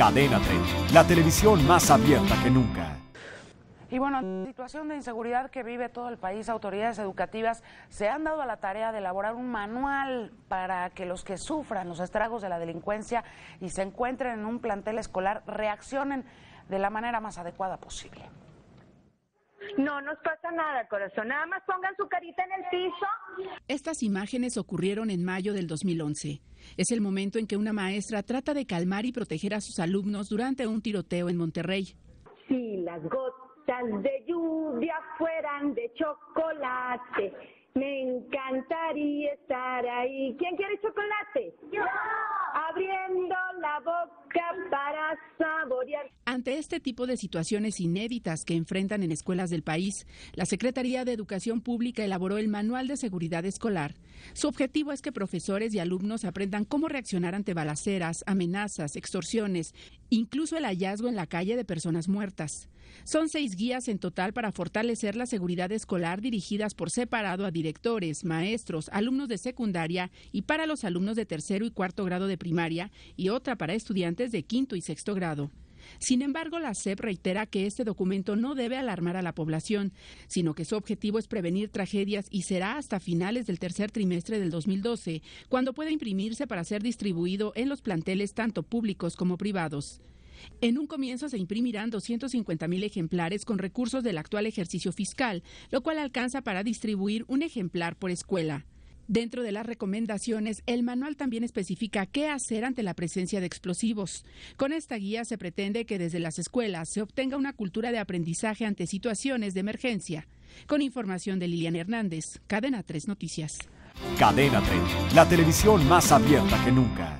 Cadena 30, la televisión más abierta que nunca. Y bueno, en situación de inseguridad que vive todo el país, autoridades educativas se han dado a la tarea de elaborar un manual para que los que sufran los estragos de la delincuencia y se encuentren en un plantel escolar reaccionen de la manera más adecuada posible. No nos pasa nada, corazón. Nada más pongan su carita en el piso. Estas imágenes ocurrieron en mayo del 2011. Es el momento en que una maestra trata de calmar y proteger a sus alumnos durante un tiroteo en Monterrey. Si las gotas de lluvia fueran de chocolate, me encantaría estar ahí. ¿Quién quiere chocolate? Yo. Abriendo la boca para saborear. Ante este tipo de situaciones inéditas que enfrentan en escuelas del país, la Secretaría de Educación Pública elaboró el Manual de Seguridad Escolar. Su objetivo es que profesores y alumnos aprendan cómo reaccionar ante balaceras, amenazas, extorsiones, incluso el hallazgo en la calle de personas muertas. Son seis guías en total para fortalecer la seguridad escolar dirigidas por separado a directores, maestros, alumnos de secundaria y para los alumnos de tercero y cuarto grado de primaria y otra para estudiantes de quinto y sexto grado. Sin embargo, la CEP reitera que este documento no debe alarmar a la población, sino que su objetivo es prevenir tragedias y será hasta finales del tercer trimestre del 2012, cuando pueda imprimirse para ser distribuido en los planteles tanto públicos como privados. En un comienzo se imprimirán 250 mil ejemplares con recursos del actual ejercicio fiscal, lo cual alcanza para distribuir un ejemplar por escuela. Dentro de las recomendaciones, el manual también especifica qué hacer ante la presencia de explosivos. Con esta guía se pretende que desde las escuelas se obtenga una cultura de aprendizaje ante situaciones de emergencia. Con información de Lilian Hernández, Cadena 3 Noticias. Cadena 3, la televisión más abierta que nunca.